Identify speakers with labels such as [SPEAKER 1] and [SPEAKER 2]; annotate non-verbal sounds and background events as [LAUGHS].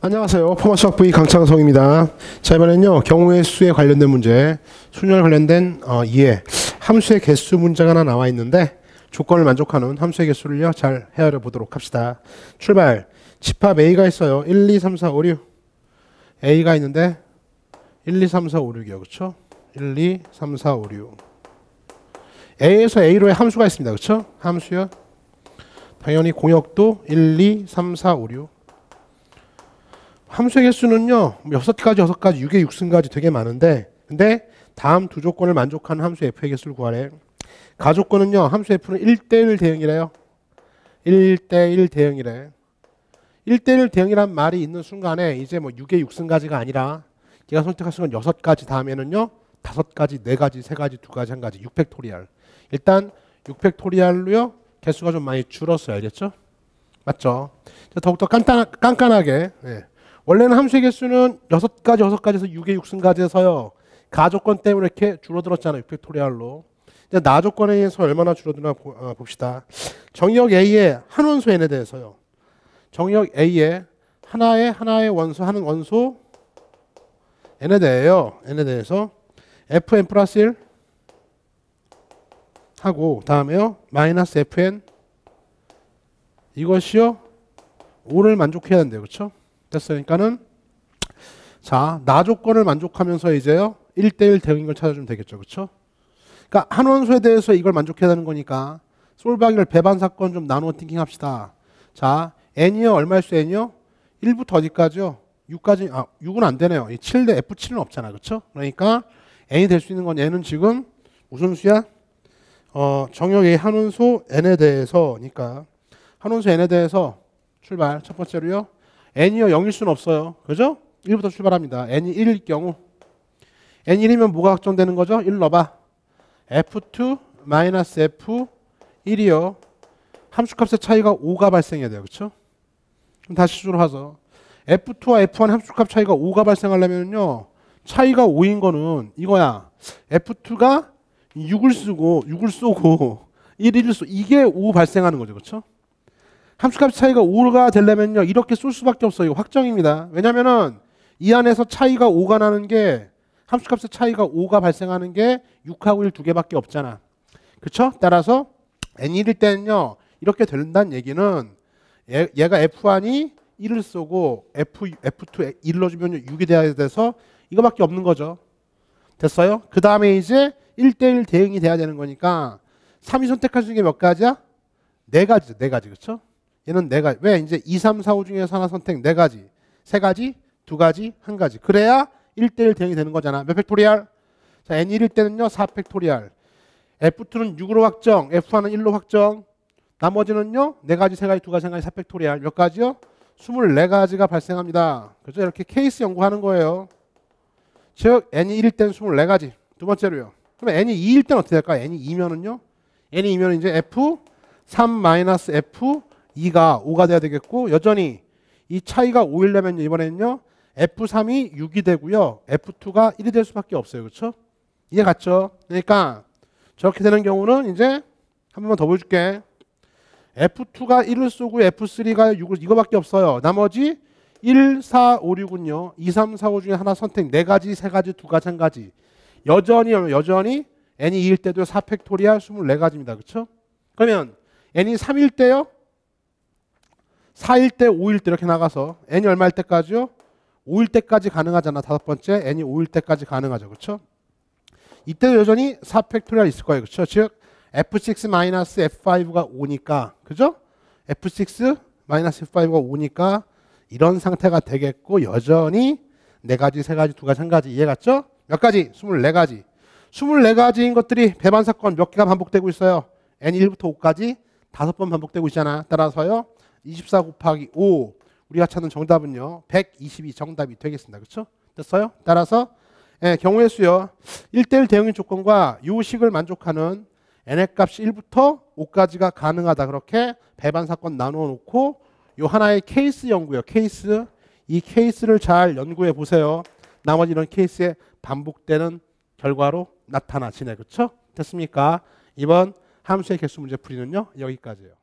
[SPEAKER 1] 안녕하세요. 포먼스학 강창성입니다. 자, 이번에는요, 경우의 수에 관련된 문제, 순열 관련된 어, 이해, 함수의 개수 문제가 하나 나와 있는데, 조건을 만족하는 함수의 개수를요, 잘 헤아려 보도록 합시다. 출발. 집합 A가 있어요. 1, 2, 3, 4, 5, 6. A가 있는데, 1, 2, 3, 4, 5, 6이요. 그쵸? 1, 2, 3, 4, 5, 6. A에서 A로의 함수가 있습니다. 그쵸? 함수요. 당연히 공역도 1, 2, 3, 4, 5, 6. 함수의 개수는요. 6가지, 6가지, 6에 6승까지 되게 많은데 근데 다음 두 조건을 만족하는 함수 f의 개수를 구하래. 가조건은요. 함수 f는 1대1 대응이래요. 1대1 대응이래. 1대1 대응이란 말이 있는 순간에 이제 뭐 6의 6승까지가 아니라 제가 선택할 수는 있 6가지 다음에는요. 5가지, 4가지, 3가지, 2가지, 1가지, 6팩토리알. 일단 6팩토리알로요. 개수가 좀 많이 줄었어요. 알겠죠? 맞죠? 더욱더 깐깐하, 깐깐하게 예. 원래는 함수의 개수는 6가지, 6가지에서 6의 6승까지에서요. 가조건 때문에 이렇게 줄어들었잖아요. 6팩토리알로. 이제 나조건에 의해서 얼마나 줄어드나 보, 아, 봅시다. 정역 A의 한 원소 n에 대해서요. 정역 A의 하나의 하나의 원소 하는 원소 n에 대해요. n에 대해서 fn 플러스 1 하고 다음에요. 마이너스 fn 이것이요. 5를 만족해야 된대요. 그렇죠? 됐어요그러니까는 자, 나 조건을 만족하면서 이제요. 1대1 대응인 걸 찾아주면 되겠죠. 그렇죠? 그러니까 한 원수에 대해서 이걸 만족해야 되는 거니까 솔방열 배반 사건 좀 나누어 띵킹 합시다. 자, n이요. 얼마일수 n이요? 1부터 어디까지요? 6까지 아, 6은 안 되네요. 이 7대 f7은 없잖아. 그렇죠? 그러니까 n이 될 수 있는 건 n은 지금 무슨 수야? 어, 정역의 한원수 n에 대해서니까 한원수 n에 대해서 출발 첫 번째로요. n이요 0일 수는 없어요. 그죠? 1부터 출발합니다. n 1일 경우 n1이면 뭐가 확정되는 거죠? 1 넣어봐. f2 마이너스 f1이요. 함수값의 차이가 5가 발생해야 돼요. 그렇죠? 그럼 다시 수로 하죠. f2와 f1 함수값 차이가 5가 발생하려면요. 차이가 5인 거는 이거야. f2가 6을 쓰고 6을 쏘고 1, [LAUGHS] 1을 쏘 이게 5 발생하는 거죠. 그렇죠? 함수값 차이가 5가 되려면요. 이렇게 쓸 수밖에 없어요. 확정입니다. 왜냐면은 이 안에서 차이가 5가 나는 게 함수값의 차이가 5가 발생하는 게 6하고 1 두 개밖에 없잖아. 그렇죠? 따라서 n1일 때는요. 이렇게 된다는 얘기는 얘, 가 f1이 1을 쓰고 f, f2 1로 주면 6이 돼야 돼서 이거밖에 없는 거죠. 됐어요? 그 다음에 이제 1대1 대응이 돼야 되는 거니까 3이 선택할 수 있는 게 몇 가지야? 네 가지, 네 가지, 그렇죠? 얘는 네 가지. 왜? 이제 2, 3, 4, 5 중에서 하나 선택 네 가지. 세 가지, 두 가지, 한 가지. 그래야 1대1 대응이 되는 거잖아. 몇 팩토리알? 자, N1일 때는요. 4 팩토리알. F2는 6으로 확정, F1은 1로 확정. 나머지는요. 네 가지, 세 가지, 두 가지, 한 가지, 4 팩토리알. 몇 가지요? 24가지가 발생합니다. 그래서 이렇게 케이스 연구하는 거예요. 즉 n 1일 때는 24가지. 두 번째로요. 그럼 n 2일 때는 어떻게 될까요? n 2면은요? n 2면 이제 f 3 f 2가 5가 돼야 되겠고 여전히 이 차이가 5일려면 이번에는요. F3이 6이 되고요. F2가 1이 될 수밖에 없어요. 그렇죠? 이해 갔죠? 그러니까 저렇게 되는 경우는 이제 한 번만 더 보여줄게. F2가 1을 쏘고 F3가 6을 이거밖에 없어요. 나머지 1, 4, 5, 6은요. 2, 3, 4, 5 중에 하나 선택. 네 가지, 세 가지, 두 가지, 한 가지. 여전히 여전히 n이 2일 때도 4팩토리아 24가지입니다. 그렇죠? 그러면 n이 3일 때요. 4일 때, 5일 때 이렇게 나가서 n이 얼마일 때까지요? 5일 때까지 가능하잖아. 다섯 번째 n이 5일 때까지 가능하죠. 그렇죠? 이때도 여전히 4 팩토리얼 있을 거예요. 그렇죠? 즉 f6 마이너스 f5가 5니까 그죠? f6 마이너스 f5가 5니까 이런 상태가 되겠고 여전히 네 가지, 세 가지, 두 가지, 한 가지 이해갔죠? 몇 가지? 24가지. 24가지인 것들이 배반 사건 몇 개가 반복되고 있어요? n1부터 5까지 다섯 번 반복되고 있잖아. 따라서요. 24 곱하기 5 우리가 찾는 정답은요. 122 정답이 되겠습니다. 그렇죠? 됐어요? 따라서 예, 경우의 수요 1대1 대응의 조건과 요식을 만족하는 n의 값 1부터 5까지가 가능하다. 그렇게 배반 사건 나누어 놓고 요 하나의 케이스 연구요. 케이스 이 케이스를 잘 연구해 보세요. 나머지 이런 케이스에 반복되는 결과로 나타나지네. 그렇죠? 됐습니까? 이번 함수의 개수 문제 풀이는요. 여기까지예요.